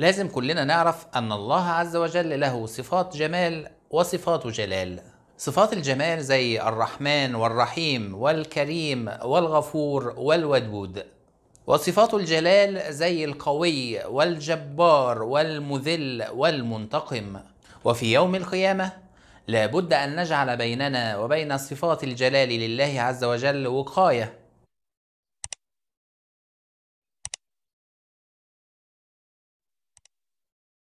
لازم كلنا نعرف أن الله عز وجل له صفات جمال وصفات جلال صفات الجمال زي الرحمن والرحيم والكريم والغفور والودود وصفات الجلال زي القوي والجبار والمذل والمنتقم وفي يوم القيامة لابد أن نجعل بيننا وبين صفات الجلال لله عز وجل وقاية